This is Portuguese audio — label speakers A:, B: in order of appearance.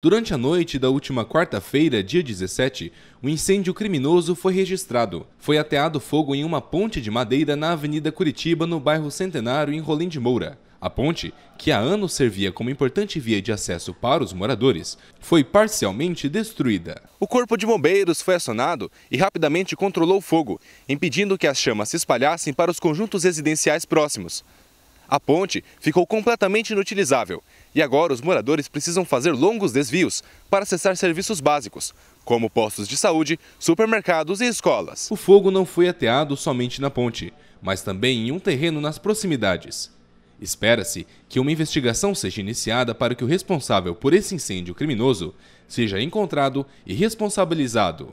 A: Durante a noite da última quarta-feira, dia 17, um incêndio criminoso foi registrado. Foi ateado fogo em uma ponte de madeira na Avenida Curitiba, no bairro Centenário, em Rolim de Moura. A ponte, que há anos servia como importante via de acesso para os moradores, foi parcialmente destruída. O corpo de bombeiros foi acionado e rapidamente controlou o fogo, impedindo que as chamas se espalhassem para os conjuntos residenciais próximos. A ponte ficou completamente inutilizável e agora os moradores precisam fazer longos desvios para acessar serviços básicos, como postos de saúde, supermercados e escolas. O fogo não foi ateado somente na ponte, mas também em um terreno nas proximidades. Espera-se que uma investigação seja iniciada para que o responsável por esse incêndio criminoso seja encontrado e responsabilizado.